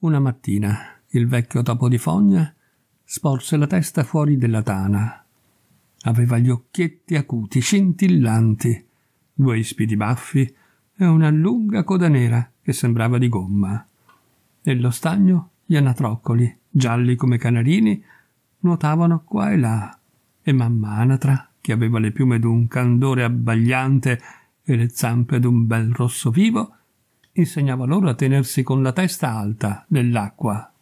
Una mattina il vecchio topo di fogna sporse la testa fuori della tana. Aveva gli occhietti acuti, scintillanti, due ispidi baffi e una lunga coda nera che sembrava di gomma. Nello stagno gli anatroccoli, gialli come canarini, nuotavano qua e là, e mamma anatra, che aveva le piume d'un candore abbagliante e le zampe d'un bel rosso vivo, insegnava loro a tenersi con la testa alta nell'acqua.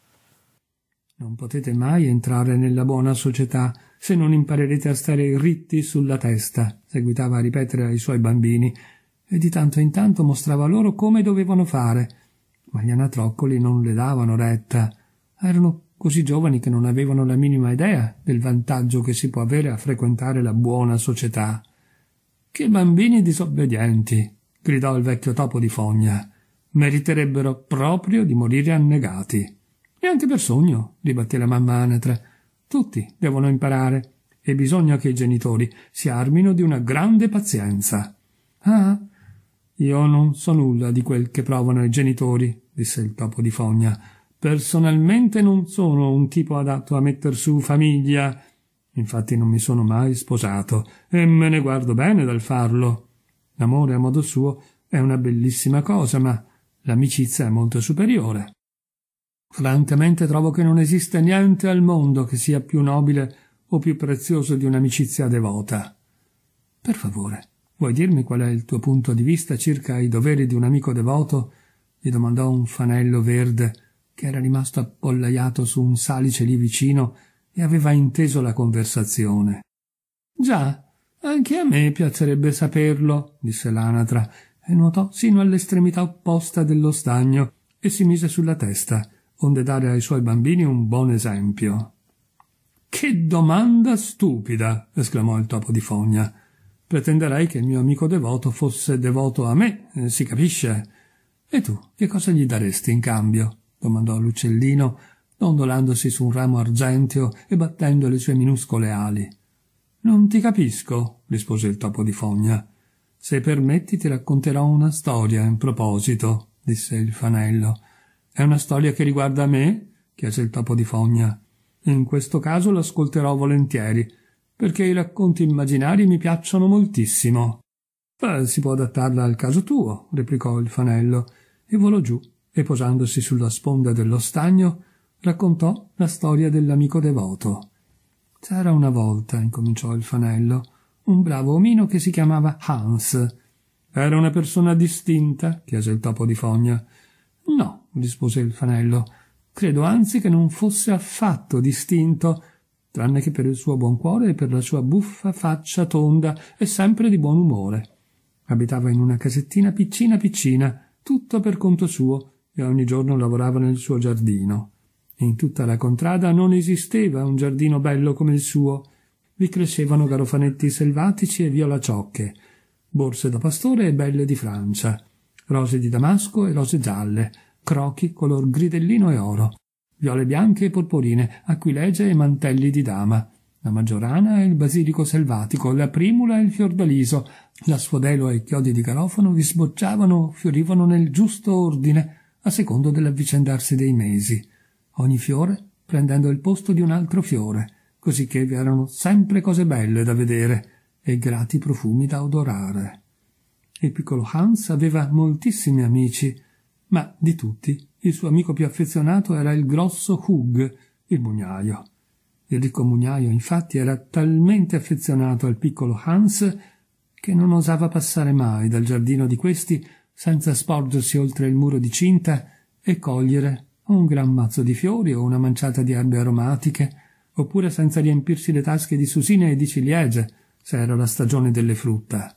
Non potete mai entrare nella buona società se non imparerete a stare ritti sulla testa, seguitava a ripetere ai suoi bambini, e di tanto in tanto mostrava loro come dovevano fare. Ma gli anatroccoli non le davano retta. Erano così giovani che non avevano la minima idea del vantaggio che si può avere a frequentare la buona società. Che bambini disobbedienti! gridò il vecchio topo di fogna meriterebbero proprio di morire annegati. E anche per sogno, ribatté la mamma anatra. Tutti devono imparare e bisogna che i genitori si armino di una grande pazienza. Ah, io non so nulla di quel che provano i genitori, disse il topo di fogna. Personalmente non sono un tipo adatto a metter su famiglia. Infatti non mi sono mai sposato e me ne guardo bene dal farlo. L'amore a modo suo è una bellissima cosa, ma l'amicizia è molto superiore. Francamente trovo che non esista niente al mondo che sia più nobile o più prezioso di un'amicizia devota. Per favore, vuoi dirmi qual è il tuo punto di vista circa i doveri di un amico devoto? gli domandò un fanello verde che era rimasto appollaiato su un salice lì vicino e aveva inteso la conversazione. Già, anche a me piacerebbe saperlo, disse l'anatra, e nuotò sino all'estremità opposta dello stagno e si mise sulla testa, onde dare ai suoi bambini un buon esempio. Che domanda stupida! esclamò il topo di fogna. Pretenderei che il mio amico devoto fosse devoto a me, eh, si capisce. E tu che cosa gli daresti in cambio? domandò l'uccellino, dondolandosi su un ramo argenteo e battendo le sue minuscole ali. Non ti capisco, rispose il topo di fogna. Se permetti ti racconterò una storia in proposito, disse il fanello. È una storia che riguarda me? chiese il topo di fogna. In questo caso l'ascolterò volentieri, perché i racconti immaginari mi piacciono moltissimo. Beh, si può adattarla al caso tuo, replicò il fanello, e volò giù, e posandosi sulla sponda dello stagno, raccontò la storia dell'amico devoto. C'era una volta, incominciò il fanello, un bravo omino che si chiamava Hans. Era una persona distinta? chiese il topo di fogna. No, rispose il fanello. Credo anzi che non fosse affatto distinto, tranne che per il suo buon cuore e per la sua buffa faccia tonda e sempre di buon umore. Abitava in una casettina piccina piccina, tutto per conto suo, e ogni giorno lavorava nel suo giardino. In tutta la contrada non esisteva un giardino bello come il suo, vi crescevano garofanetti selvatici e violaciocche, borse da pastore e belle di Francia, rose di damasco e rose gialle, crochi color gridellino e oro, viole bianche e porporine, aquilegie e mantelli di dama, la maggiorana e il basilico selvatico, la primula e il fiordaliso, la sfodelo e i chiodi di garofano vi sbocciavano, fiorivano nel giusto ordine, a secondo dell'avvicendarsi dei mesi, ogni fiore prendendo il posto di un altro fiore, cosicché vi erano sempre cose belle da vedere e grati profumi da odorare. Il piccolo Hans aveva moltissimi amici, ma di tutti il suo amico più affezionato era il grosso Hug, il mugnaio. Il ricco mugnaio, infatti, era talmente affezionato al piccolo Hans che non osava passare mai dal giardino di questi senza sporgersi oltre il muro di cinta e cogliere un gran mazzo di fiori o una manciata di erbe aromatiche oppure senza riempirsi le tasche di susine e di ciliegie, se era la stagione delle frutta.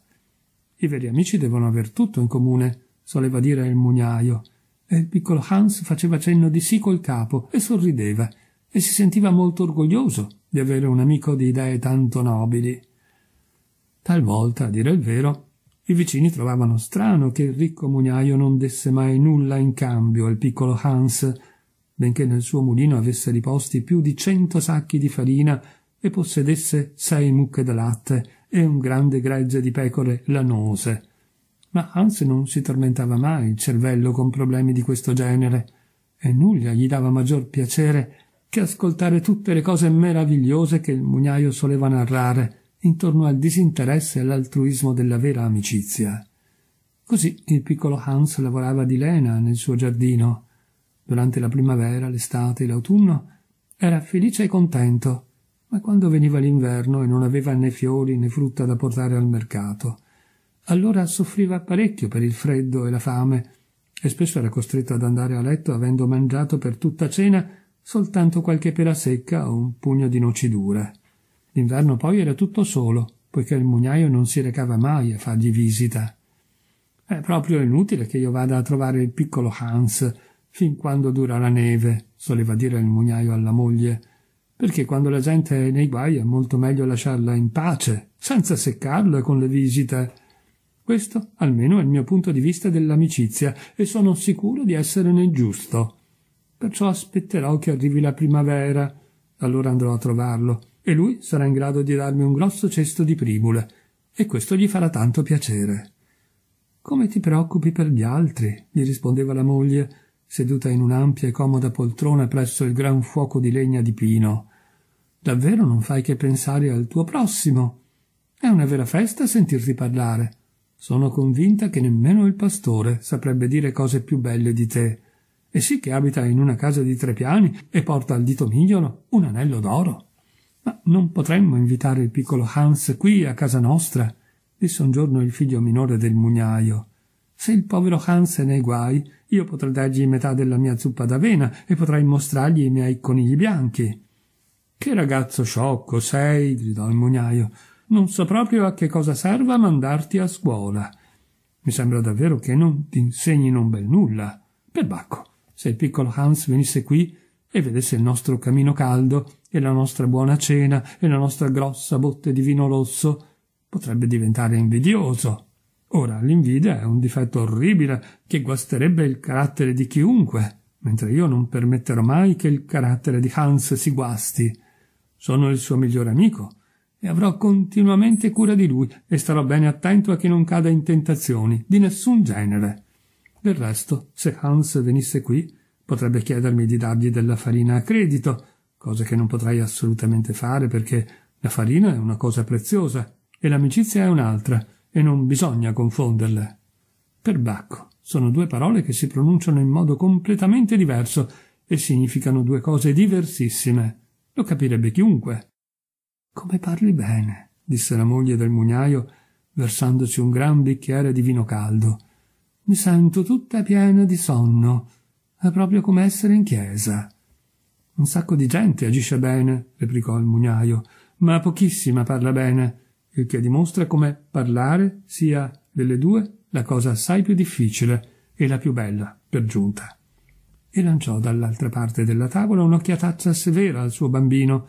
I veri amici devono aver tutto in comune, soleva dire il mugnaio, e il piccolo Hans faceva cenno di sì col capo e sorrideva, e si sentiva molto orgoglioso di avere un amico di idee tanto nobili. Talvolta, a dire il vero, i vicini trovavano strano che il ricco mugnaio non desse mai nulla in cambio al piccolo Hans, benché nel suo mulino avesse riposti più di cento sacchi di farina e possedesse sei mucche da latte e un grande gregge di pecore lanose. Ma Hans non si tormentava mai il cervello con problemi di questo genere, e nulla gli dava maggior piacere che ascoltare tutte le cose meravigliose che il mugnaio soleva narrare intorno al disinteresse e all'altruismo della vera amicizia. Così il piccolo Hans lavorava di lena nel suo giardino, durante la primavera, l'estate e l'autunno, era felice e contento, ma quando veniva l'inverno e non aveva né fiori né frutta da portare al mercato, allora soffriva parecchio per il freddo e la fame, e spesso era costretto ad andare a letto avendo mangiato per tutta cena soltanto qualche pera secca o un pugno di noci dure. L'inverno poi era tutto solo, poiché il mugnaio non si recava mai a fargli visita. È proprio inutile che io vada a trovare il piccolo Hans, Fin quando dura la neve, soleva dire il mugnaio alla moglie, perché quando la gente è nei guai è molto meglio lasciarla in pace, senza seccarla con le visite. Questo almeno è il mio punto di vista dell'amicizia e sono sicuro di essere nel giusto. Perciò aspetterò che arrivi la primavera, allora andrò a trovarlo e lui sarà in grado di darmi un grosso cesto di primule e questo gli farà tanto piacere. Come ti preoccupi per gli altri? gli rispondeva la moglie seduta in un'ampia e comoda poltrona presso il gran fuoco di legna di pino. Davvero non fai che pensare al tuo prossimo. È una vera festa sentirti parlare. Sono convinta che nemmeno il pastore saprebbe dire cose più belle di te. E sì che abita in una casa di tre piani e porta al dito migliolo un anello d'oro. Ma non potremmo invitare il piccolo Hans qui a casa nostra? disse un giorno il figlio minore del mugnaio. Se il povero Hans è nei guai, io potrei dargli metà della mia zuppa d'avena e potrei mostrargli i miei conigli bianchi. Che ragazzo sciocco sei, gridò il mugnaio. Non so proprio a che cosa serva mandarti a scuola. Mi sembra davvero che non ti insegnino un bel nulla. Perbacco, se il piccolo Hans venisse qui e vedesse il nostro camino caldo e la nostra buona cena e la nostra grossa botte di vino rosso, potrebbe diventare invidioso. Ora, l'invidia è un difetto orribile che guasterebbe il carattere di chiunque, mentre io non permetterò mai che il carattere di Hans si guasti. Sono il suo migliore amico e avrò continuamente cura di lui e starò bene attento a che non cada in tentazioni di nessun genere. Del resto, se Hans venisse qui, potrebbe chiedermi di dargli della farina a credito, cosa che non potrei assolutamente fare perché la farina è una cosa preziosa e l'amicizia è un'altra e non bisogna confonderle. Perbacco sono due parole che si pronunciano in modo completamente diverso e significano due cose diversissime. Lo capirebbe chiunque. Come parli bene, disse la moglie del mugnaio, versandosi un gran bicchiere di vino caldo. Mi sento tutta piena di sonno. È proprio come essere in chiesa. Un sacco di gente agisce bene, replicò il mugnaio, ma pochissima parla bene il che dimostra come parlare sia delle due la cosa assai più difficile e la più bella, per giunta. E lanciò dall'altra parte della tavola un'occhiataccia severa al suo bambino,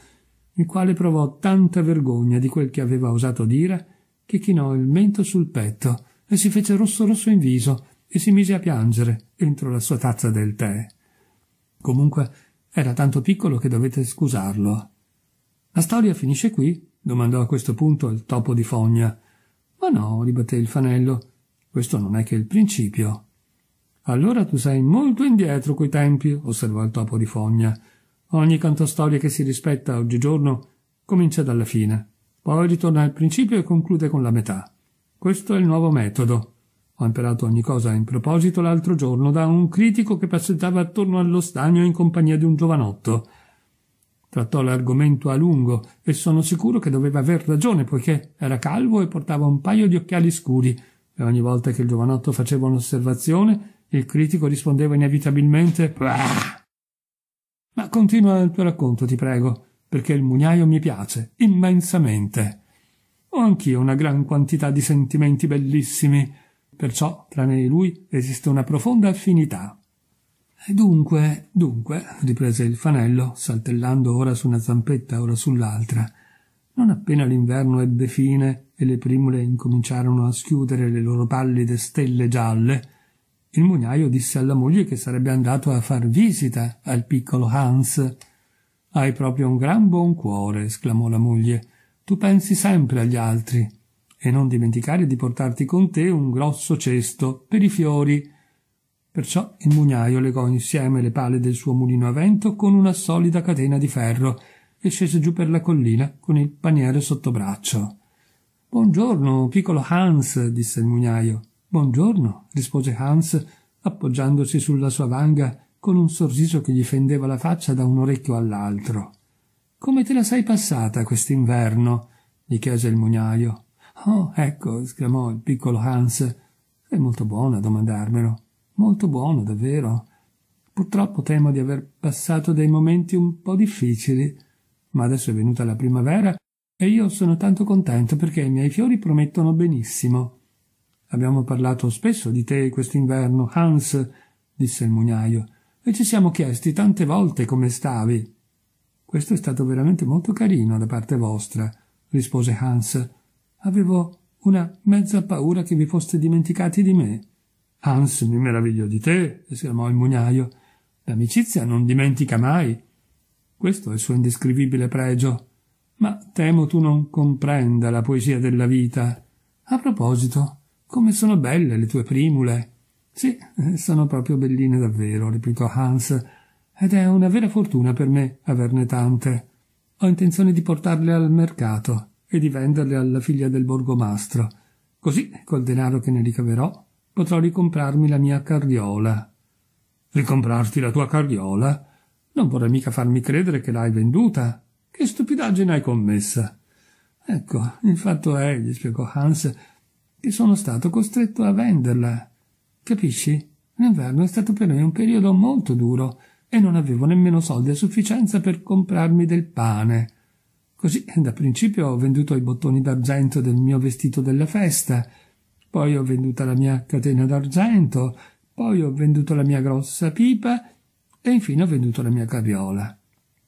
il quale provò tanta vergogna di quel che aveva osato dire, che chinò il mento sul petto e si fece rosso rosso in viso e si mise a piangere entro la sua tazza del tè. Comunque era tanto piccolo che dovete scusarlo. La storia finisce qui domandò a questo punto il topo di fogna. Ma no, ribatté il fanello, questo non è che il principio. Allora tu sei molto indietro coi tempi, osservò il topo di fogna. Ogni cantostoria che si rispetta oggigiorno comincia dalla fine, poi ritorna al principio e conclude con la metà. Questo è il nuovo metodo. Ho imparato ogni cosa in proposito l'altro giorno da un critico che passeggiava attorno allo stagno in compagnia di un giovanotto. Trattò l'argomento a lungo e sono sicuro che doveva aver ragione poiché era calvo e portava un paio di occhiali scuri e ogni volta che il giovanotto faceva un'osservazione il critico rispondeva inevitabilmente Pah! Ma continua il tuo racconto, ti prego, perché il mugnaio mi piace immensamente. Ho anch'io una gran quantità di sentimenti bellissimi, perciò tra me e lui esiste una profonda affinità. Dunque, dunque, riprese il fanello, saltellando ora su una zampetta, ora sull'altra. Non appena l'inverno ebbe fine e le primule incominciarono a schiudere le loro pallide stelle gialle, il mugnaio disse alla moglie che sarebbe andato a far visita al piccolo Hans. Hai proprio un gran buon cuore, esclamò la moglie. Tu pensi sempre agli altri. E non dimenticare di portarti con te un grosso cesto per i fiori Perciò il mugnaio legò insieme le pale del suo mulino a vento con una solida catena di ferro e scese giù per la collina con il paniere sotto braccio. Buongiorno, piccolo Hans, disse il mugnaio. Buongiorno, rispose Hans, appoggiandosi sulla sua vanga con un sorriso che gli fendeva la faccia da un orecchio all'altro. Come te la sei passata quest'inverno? gli chiese il mugnaio. Oh, ecco, esclamò il piccolo Hans. È molto buona a domandarmelo. Molto buono, davvero. Purtroppo temo di aver passato dei momenti un po' difficili, ma adesso è venuta la primavera e io sono tanto contento perché i miei fiori promettono benissimo. Abbiamo parlato spesso di te quest'inverno, Hans, disse il mugnaio, e ci siamo chiesti tante volte come stavi. Questo è stato veramente molto carino da parte vostra, rispose Hans. Avevo una mezza paura che vi foste dimenticati di me. Hans, mi meraviglio di te, esclamò il mugnaio. L'amicizia non dimentica mai. Questo è il suo indescrivibile pregio. Ma temo tu non comprenda la poesia della vita. A proposito, come sono belle le tue primule. Sì, sono proprio belline davvero, replicò Hans, ed è una vera fortuna per me averne tante. Ho intenzione di portarle al mercato e di venderle alla figlia del borgomastro. Così, col denaro che ne ricaverò, potrò ricomprarmi la mia carriola. Ricomprarti la tua carriola? Non vorrei mica farmi credere che l'hai venduta. Che stupidaggine hai commessa. Ecco, il fatto è, gli spiegò Hans, che sono stato costretto a venderla. Capisci? L'inverno è stato per me un periodo molto duro e non avevo nemmeno soldi a sufficienza per comprarmi del pane. Così da principio ho venduto i bottoni d'argento del mio vestito della festa poi ho venduta la mia catena d'argento, poi ho venduto la mia grossa pipa e infine ho venduto la mia caviola.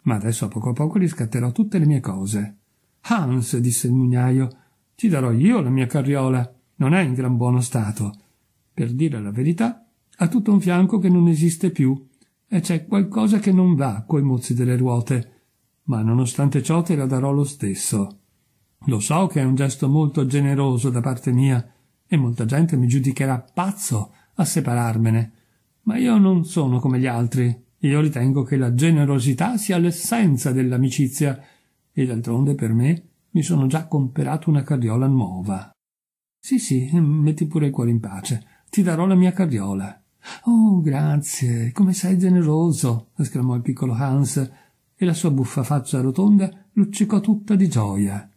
Ma adesso a poco a poco riscatterò tutte le mie cose. Hans, disse il mugnaio, ti darò io la mia carriola. Non è in gran buono stato. Per dire la verità, ha tutto un fianco che non esiste più e c'è qualcosa che non va coi mozzi delle ruote. Ma nonostante ciò te la darò lo stesso. Lo so che è un gesto molto generoso da parte mia, e molta gente mi giudicherà pazzo a separarmene. Ma io non sono come gli altri. Io ritengo che la generosità sia l'essenza dell'amicizia e d'altronde per me mi sono già comperato una carriola nuova. Sì, sì, mm, metti pure il cuore in pace. Ti darò la mia carriola. Oh, grazie, come sei generoso! esclamò il piccolo Hans, e la sua buffa faccia rotonda luccicò tutta di gioia.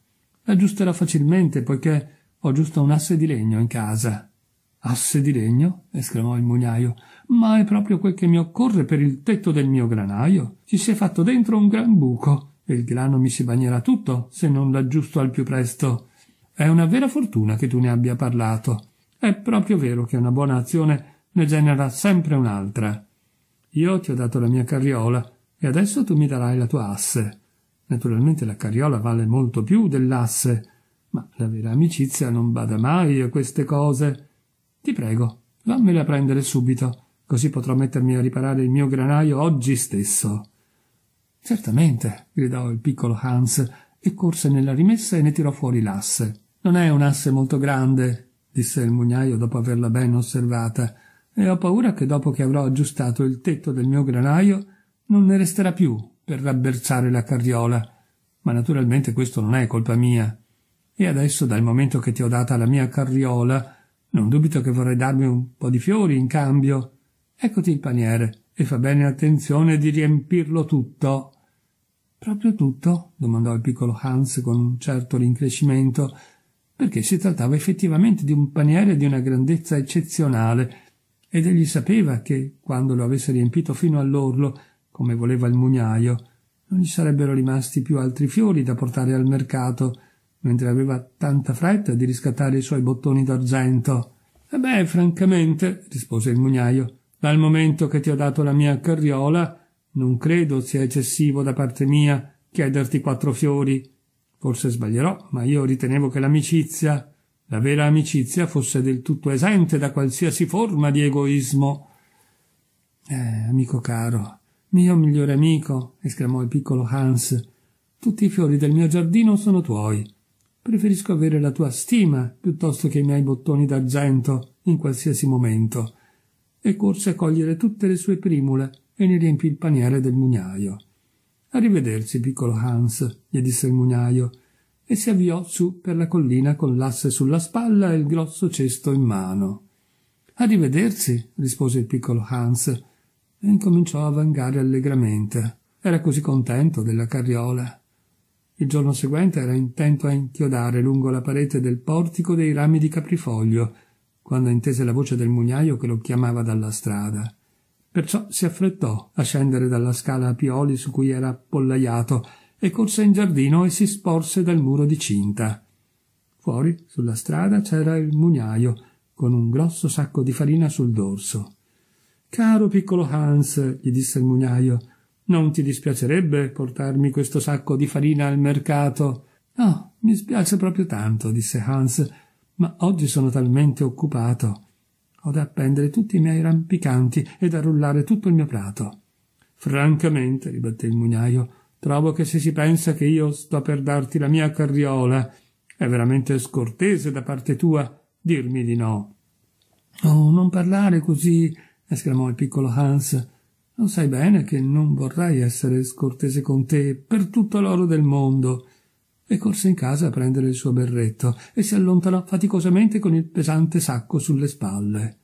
L'aggiusterò facilmente, poiché ho oh, giusto un asse di legno in casa. Asse di legno? esclamò il mugnaio. Ma è proprio quel che mi occorre per il tetto del mio granaio. Ci si è fatto dentro un gran buco e il grano mi si bagnerà tutto se non l'aggiusto al più presto. È una vera fortuna che tu ne abbia parlato. È proprio vero che una buona azione ne genera sempre un'altra. Io ti ho dato la mia carriola e adesso tu mi darai la tua asse. Naturalmente la carriola vale molto più dell'asse, ma la vera amicizia non bada mai a queste cose. Ti prego, vammela prendere subito, così potrò mettermi a riparare il mio granaio oggi stesso. Certamente, gridò il piccolo Hans, e corse nella rimessa e ne tirò fuori l'asse. Non è un'asse molto grande, disse il mugnaio dopo averla ben osservata, e ho paura che dopo che avrò aggiustato il tetto del mio granaio non ne resterà più per rabberciare la carriola. Ma naturalmente questo non è colpa mia. E adesso, dal momento che ti ho data la mia carriola, non dubito che vorrai darmi un po' di fiori in cambio. Eccoti il paniere, e fa bene attenzione di riempirlo tutto. Proprio tutto? domandò il piccolo Hans con un certo rincrescimento, perché si trattava effettivamente di un paniere di una grandezza eccezionale, ed egli sapeva che, quando lo avesse riempito fino all'orlo, come voleva il mugnaio, non gli sarebbero rimasti più altri fiori da portare al mercato, mentre aveva tanta fretta di riscattare i suoi bottoni d'argento. Eh beh, francamente, rispose il mugnaio, dal momento che ti ho dato la mia carriola, non credo sia eccessivo da parte mia chiederti quattro fiori. Forse sbaglierò, ma io ritenevo che l'amicizia, la vera amicizia, fosse del tutto esente da qualsiasi forma di egoismo. Eh, amico caro, mio migliore amico, esclamò il piccolo Hans, tutti i fiori del mio giardino sono tuoi. Preferisco avere la tua stima piuttosto che i miei bottoni d'argento in qualsiasi momento. E corse a cogliere tutte le sue primule e ne riempì il paniere del mugnaio. Arrivederci, piccolo Hans, gli disse il mugnaio, e si avviò su per la collina con l'asse sulla spalla e il grosso cesto in mano. Arrivederci, rispose il piccolo Hans, e incominciò a vangare allegramente. Era così contento della carriola. Il giorno seguente era intento a inchiodare lungo la parete del portico dei rami di caprifoglio, quando intese la voce del mugnaio che lo chiamava dalla strada. Perciò si affrettò a scendere dalla scala a pioli su cui era appollaiato e corse in giardino e si sporse dal muro di cinta. Fuori, sulla strada, c'era il mugnaio, con un grosso sacco di farina sul dorso. Caro piccolo Hans, gli disse il mugnaio, non ti dispiacerebbe portarmi questo sacco di farina al mercato? No, mi spiace proprio tanto, disse Hans, ma oggi sono talmente occupato. Ho da appendere tutti i miei rampicanti e da rullare tutto il mio prato. Francamente, ribatté il mugnaio, trovo che se si pensa che io sto per darti la mia carriola, è veramente scortese da parte tua dirmi di no. Oh, non parlare così, esclamò il piccolo Hans. Lo sai bene che non vorrei essere scortese con te per tutto l'oro del mondo. E corse in casa a prendere il suo berretto e si allontanò faticosamente con il pesante sacco sulle spalle.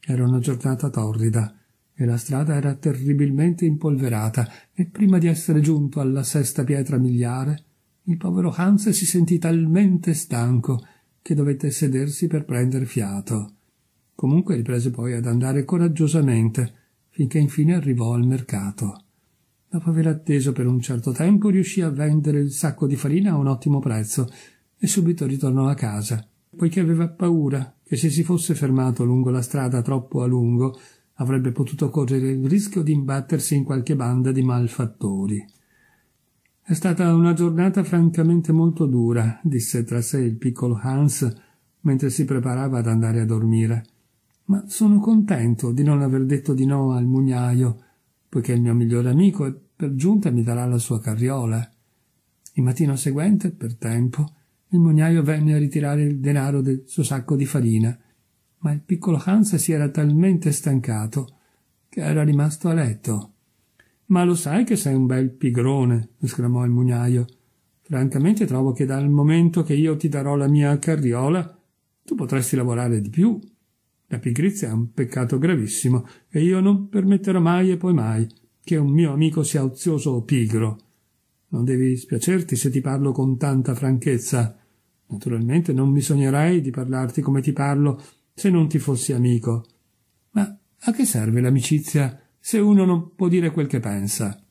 Era una giornata torrida e la strada era terribilmente impolverata e prima di essere giunto alla sesta pietra miliare il povero Hans si sentì talmente stanco che dovette sedersi per prendere fiato. Comunque riprese poi ad andare coraggiosamente finché infine arrivò al mercato. Dopo aver atteso per un certo tempo, riuscì a vendere il sacco di farina a un ottimo prezzo e subito ritornò a casa, poiché aveva paura che se si fosse fermato lungo la strada troppo a lungo avrebbe potuto correre il rischio di imbattersi in qualche banda di malfattori. È stata una giornata francamente molto dura, disse tra sé il piccolo Hans mentre si preparava ad andare a dormire ma sono contento di non aver detto di no al mugnaio, poiché è il mio migliore amico e per giunta mi darà la sua carriola. Il mattino seguente, per tempo, il mugnaio venne a ritirare il denaro del suo sacco di farina, ma il piccolo Hans si era talmente stancato che era rimasto a letto. Ma lo sai che sei un bel pigrone, esclamò il mugnaio. Francamente trovo che dal momento che io ti darò la mia carriola, tu potresti lavorare di più la pigrizia è un peccato gravissimo e io non permetterò mai e poi mai che un mio amico sia ozioso o pigro. Non devi spiacerti se ti parlo con tanta franchezza. Naturalmente non mi sognerei di parlarti come ti parlo se non ti fossi amico. Ma a che serve l'amicizia se uno non può dire quel che pensa?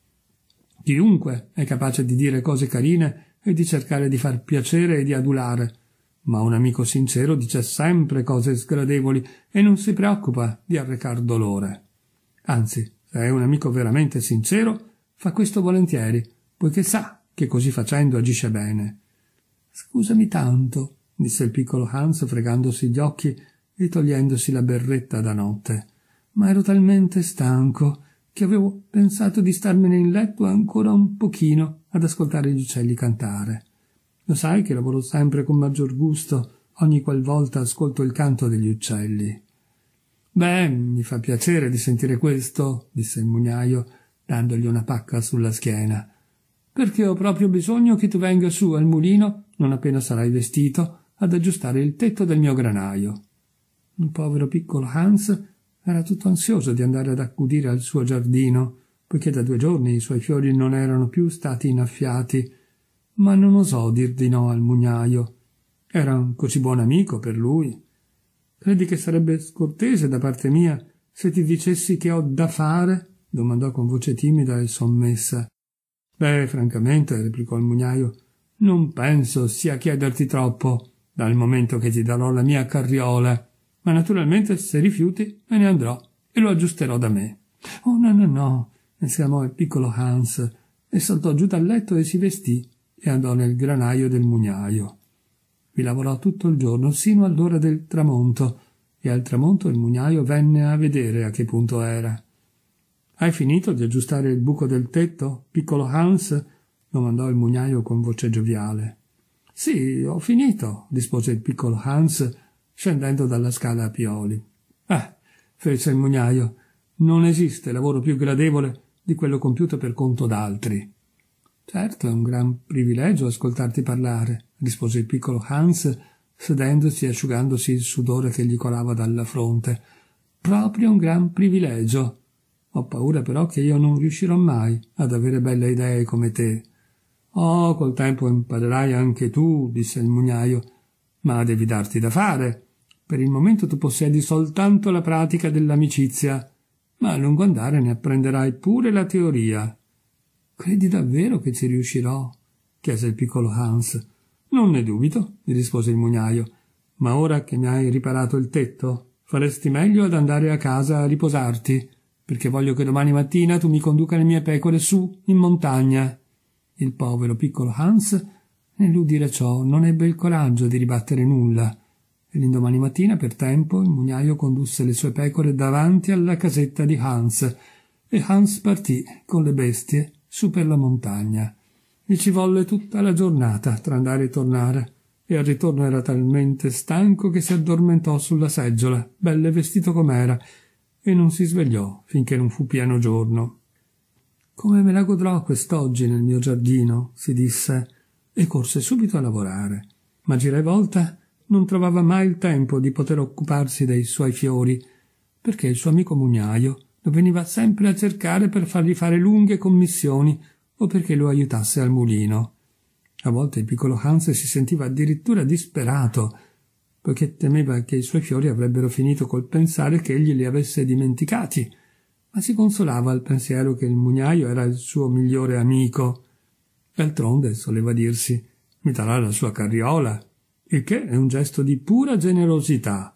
Chiunque è capace di dire cose carine e di cercare di far piacere e di adulare ma un amico sincero dice sempre cose sgradevoli e non si preoccupa di arrecar dolore. Anzi, se è un amico veramente sincero, fa questo volentieri, poiché sa che così facendo agisce bene. Scusami tanto, disse il piccolo Hans fregandosi gli occhi e togliendosi la berretta da notte, ma ero talmente stanco che avevo pensato di starmene in letto ancora un pochino ad ascoltare gli uccelli cantare. Lo sai che lavoro sempre con maggior gusto ogni qualvolta ascolto il canto degli uccelli. Beh, mi fa piacere di sentire questo, disse il mugnaio, dandogli una pacca sulla schiena, perché ho proprio bisogno che tu venga su al mulino, non appena sarai vestito, ad aggiustare il tetto del mio granaio. Un povero piccolo Hans era tutto ansioso di andare ad accudire al suo giardino, poiché da due giorni i suoi fiori non erano più stati innaffiati ma non osò dir di no al mugnaio. Era un così buon amico per lui. Credi che sarebbe scortese da parte mia se ti dicessi che ho da fare? domandò con voce timida e sommessa. Beh, francamente, replicò il mugnaio, non penso sia chiederti troppo, dal momento che ti darò la mia carriola. Ma naturalmente, se rifiuti, me ne andrò e lo aggiusterò da me. Oh no, no, no, esclamò il piccolo Hans e saltò giù dal letto e si vestì e andò nel granaio del mugnaio. Vi lavorò tutto il giorno sino all'ora del tramonto, e al tramonto il mugnaio venne a vedere a che punto era. Hai finito di aggiustare il buco del tetto, piccolo Hans? domandò il mugnaio con voce gioviale. Sì, ho finito, rispose il piccolo Hans, scendendo dalla scala a pioli. Ah, fece il mugnaio, non esiste lavoro più gradevole di quello compiuto per conto d'altri. Certo, è un gran privilegio ascoltarti parlare, rispose il piccolo Hans, sedendosi e asciugandosi il sudore che gli colava dalla fronte. Proprio un gran privilegio. Ho paura però che io non riuscirò mai ad avere belle idee come te. Oh, col tempo imparerai anche tu, disse il mugnaio, ma devi darti da fare. Per il momento tu possiedi soltanto la pratica dell'amicizia, ma a lungo andare ne apprenderai pure la teoria Credi davvero che ci riuscirò? chiese il piccolo Hans. Non ne dubito, gli rispose il mugnaio. Ma ora che mi hai riparato il tetto, faresti meglio ad andare a casa a riposarti, perché voglio che domani mattina tu mi conduca le mie pecore su, in montagna. Il povero piccolo Hans, nell'udire ciò, non ebbe il coraggio di ribattere nulla, e l'indomani mattina, per tempo, il mugnaio condusse le sue pecore davanti alla casetta di Hans, e Hans partì con le bestie su per la montagna. Mi ci volle tutta la giornata tra andare e tornare, e al ritorno era talmente stanco che si addormentò sulla seggiola, belle vestito com'era, e non si svegliò finché non fu pieno giorno. Come me la godrò quest'oggi nel mio giardino, si disse, e corse subito a lavorare. Ma gira e volta non trovava mai il tempo di poter occuparsi dei suoi fiori, perché il suo amico mugnaio lo veniva sempre a cercare per fargli fare lunghe commissioni o perché lo aiutasse al mulino. A volte il piccolo Hans si sentiva addirittura disperato, poiché temeva che i suoi fiori avrebbero finito col pensare che egli li avesse dimenticati, ma si consolava al pensiero che il mugnaio era il suo migliore amico. D'altronde, soleva dirsi, mi darà la sua carriola, il che è un gesto di pura generosità.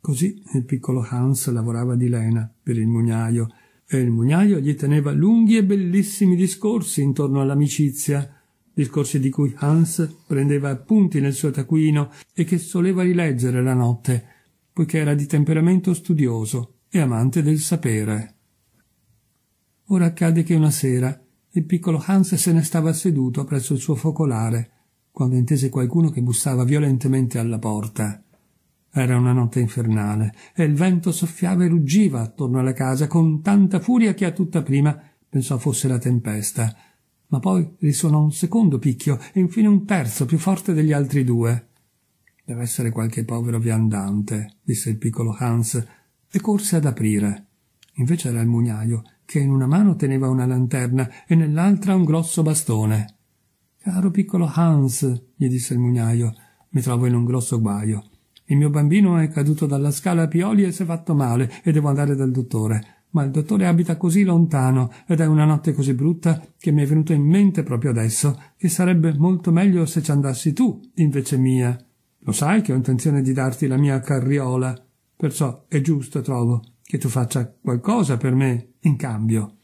Così il piccolo Hans lavorava di lena per il mugnaio, e il mugnaio gli teneva lunghi e bellissimi discorsi intorno all'amicizia, discorsi di cui Hans prendeva appunti nel suo taccuino e che soleva rileggere la notte, poiché era di temperamento studioso e amante del sapere. Ora accade che una sera il piccolo Hans se ne stava seduto presso il suo focolare, quando intese qualcuno che bussava violentemente alla porta. Era una notte infernale e il vento soffiava e ruggiva attorno alla casa con tanta furia che a tutta prima pensò fosse la tempesta. Ma poi risuonò un secondo picchio e infine un terzo più forte degli altri due. Deve essere qualche povero viandante, disse il piccolo Hans, e corse ad aprire. Invece era il mugnaio, che in una mano teneva una lanterna e nell'altra un grosso bastone. Caro piccolo Hans, gli disse il mugnaio, mi trovo in un grosso guaio. Il mio bambino è caduto dalla scala a pioli e si è fatto male e devo andare dal dottore. Ma il dottore abita così lontano ed è una notte così brutta che mi è venuto in mente proprio adesso che sarebbe molto meglio se ci andassi tu invece mia. Lo sai che ho intenzione di darti la mia carriola, perciò è giusto, trovo, che tu faccia qualcosa per me in cambio.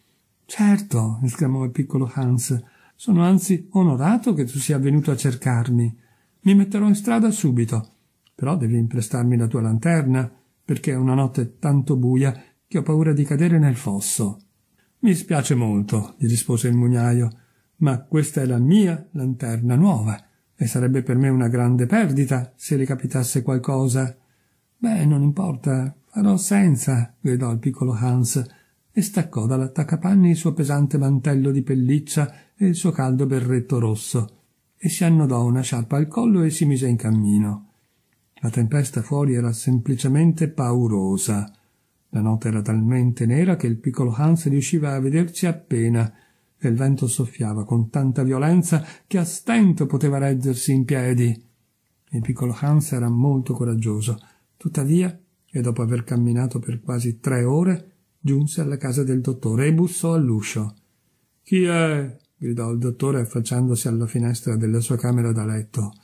Certo, esclamò il piccolo Hans, sono anzi onorato che tu sia venuto a cercarmi. Mi metterò in strada subito però devi imprestarmi la tua lanterna, perché è una notte tanto buia che ho paura di cadere nel fosso. Mi spiace molto, gli rispose il mugnaio, ma questa è la mia lanterna nuova, e sarebbe per me una grande perdita se le capitasse qualcosa. Beh, non importa, farò senza, gridò il piccolo Hans, e staccò dall'attaccapanni il suo pesante mantello di pelliccia e il suo caldo berretto rosso, e si annodò una sciarpa al collo e si mise in cammino. La tempesta fuori era semplicemente paurosa. La notte era talmente nera che il piccolo Hans riusciva a vederci appena, e il vento soffiava con tanta violenza che a stento poteva reggersi in piedi. Il piccolo Hans era molto coraggioso. Tuttavia, e dopo aver camminato per quasi tre ore, giunse alla casa del dottore e bussò all'uscio. Chi è? gridò il dottore affacciandosi alla finestra della sua camera da letto.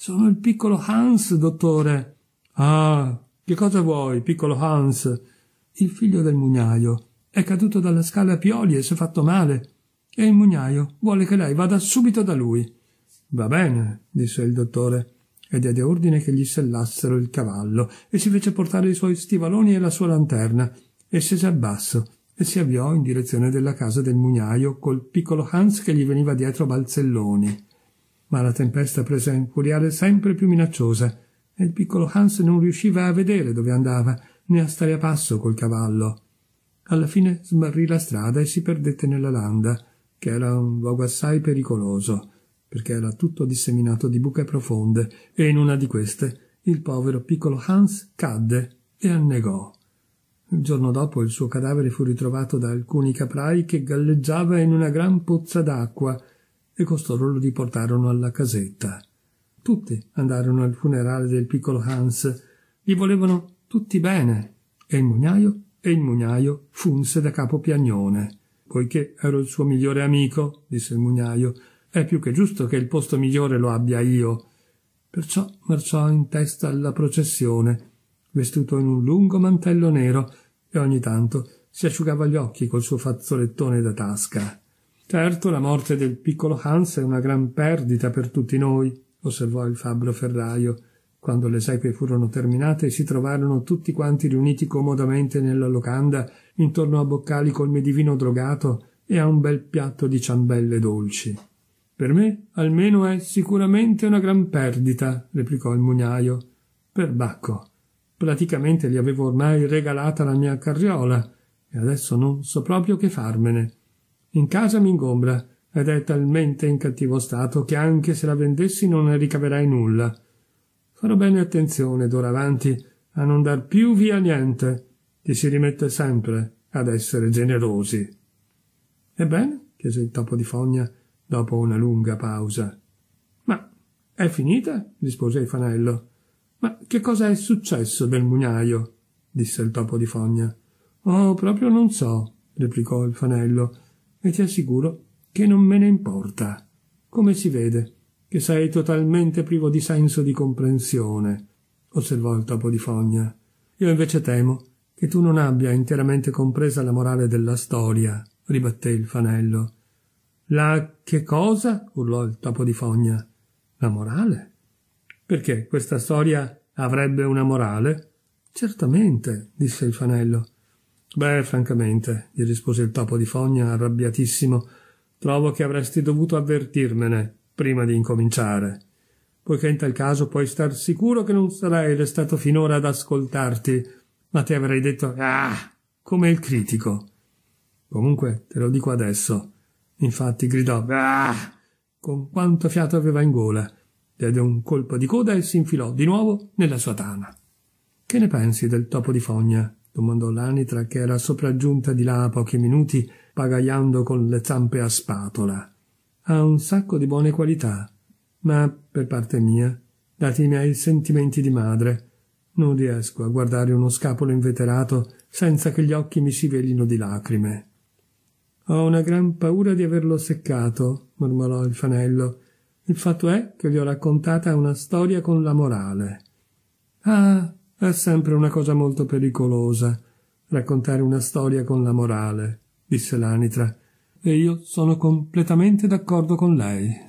Sono il piccolo Hans, dottore. Ah, che cosa vuoi, piccolo Hans? Il figlio del mugnaio. È caduto dalla scala a pioli e si è fatto male. E il mugnaio vuole che lei vada subito da lui. Va bene, disse il dottore, e diede ordine che gli sellassero il cavallo, e si fece portare i suoi stivaloni e la sua lanterna, e scese al basso, e si avviò in direzione della casa del mugnaio col piccolo Hans che gli veniva dietro balzelloni ma la tempesta prese a infuriare sempre più minacciosa e il piccolo Hans non riusciva a vedere dove andava né a stare a passo col cavallo. Alla fine smarrì la strada e si perdette nella landa, che era un luogo assai pericoloso, perché era tutto disseminato di buche profonde, e in una di queste il povero piccolo Hans cadde e annegò. Il giorno dopo il suo cadavere fu ritrovato da alcuni caprai che galleggiava in una gran pozza d'acqua e costoro lo riportarono alla casetta. Tutti andarono al funerale del piccolo Hans, gli volevano tutti bene, e il mugnaio e il mugnaio funse da capo piagnone. Poiché ero il suo migliore amico, disse il mugnaio, è più che giusto che il posto migliore lo abbia io. Perciò marciò in testa alla processione, vestuto in un lungo mantello nero, e ogni tanto si asciugava gli occhi col suo fazzolettone da tasca. Certo, la morte del piccolo Hans è una gran perdita per tutti noi, osservò il fabbro ferraio, quando le esequie furono terminate e si trovarono tutti quanti riuniti comodamente nella locanda intorno a boccali colmi di vino drogato e a un bel piatto di ciambelle dolci. Per me, almeno, è sicuramente una gran perdita, replicò il mugnaio. Per Bacco. praticamente gli avevo ormai regalata la mia carriola e adesso non so proprio che farmene. In casa mi ingombra ed è talmente in cattivo stato che anche se la vendessi non ne ricaverai nulla. Farò bene attenzione d'ora avanti a non dar più via niente. Ti si rimette sempre ad essere generosi. Ebbene? chiese il topo di fogna dopo una lunga pausa. Ma è finita? rispose il fanello. Ma che cosa è successo del mugnaio? disse il topo di fogna. Oh, proprio non so, replicò il fanello e ti assicuro che non me ne importa. Come si vede che sei totalmente privo di senso di comprensione, osservò il topo di fogna. Io invece temo che tu non abbia interamente compresa la morale della storia, ribatté il fanello. La che cosa? urlò il topo di fogna. La morale? Perché questa storia avrebbe una morale? Certamente, disse il fanello. Beh, francamente, gli rispose il topo di fogna arrabbiatissimo, trovo che avresti dovuto avvertirmene prima di incominciare, poiché in tal caso puoi star sicuro che non sarei restato finora ad ascoltarti, ma ti avrei detto ah, come il critico. Comunque te lo dico adesso. Infatti gridò ah, con quanto fiato aveva in gola, diede un colpo di coda e si infilò di nuovo nella sua tana. Che ne pensi del topo di fogna? domandò l'anitra che era sopraggiunta di là a pochi minuti pagaiando con le zampe a spatola. Ha un sacco di buone qualità, ma per parte mia, dati i miei sentimenti di madre, non riesco a guardare uno scapolo inveterato senza che gli occhi mi si velino di lacrime. Ho una gran paura di averlo seccato, mormorò il fanello. Il fatto è che gli ho raccontata una storia con la morale. Ah, è sempre una cosa molto pericolosa raccontare una storia con la morale, disse l'anitra, e io sono completamente d'accordo con lei,